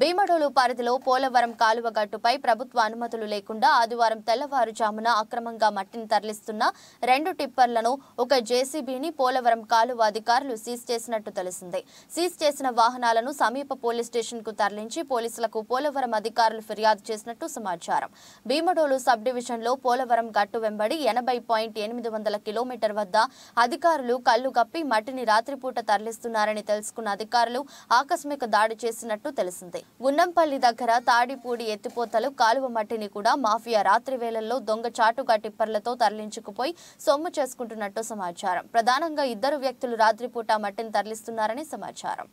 భీమడోలు పరిధిలో పోలవరం కాలువ గట్టుపై ప్రభుత్వ అనుమతులు లేకుండా ఆదివారం తెల్లవారుజామున అక్రమంగా మట్టిని తరలిస్తున్న రెండు టిప్పర్లను ఒక జేసీబీని పోలవరం కాలువ అధికారులు సీజ్ చేసినట్టు తెలిసింది సీజ్ చేసిన వాహనాలను సమీప పోలీస్ స్టేషన్కు తరలించి పోలీసులకు పోలవరం అధికారులు ఫిర్యాదు చేసినట్టు సమాచారం భీమడోలు సబ్ డివిజన్లో పోలవరం గట్టు వెంబడి ఎనభై పాయింట్ ఎనిమిది వందల కిలోమీటర్ వద్ద అధికారులు కళ్లు కప్పి మట్టిని రాత్రిపూట తరలిస్తున్నారని తెలుసుకున్న అధికారులు ఆకస్మిక దాడి చేసినట్టు తెలిసింది ఉన్నంపల్లి దగ్గర తాడిపూడి ఎత్తిపోతలు కాలువ మట్టిని కూడా మాఫియా రాత్రి వేళల్లో దొంగ చాటుగా టిప్పర్లతో తరలించుకుపోయి సొమ్ము చేసుకుంటున్నట్టు సమాచారం ప్రధానంగా ఇద్దరు వ్యక్తులు రాత్రిపూట మట్టిని తరలిస్తున్నారని సమాచారం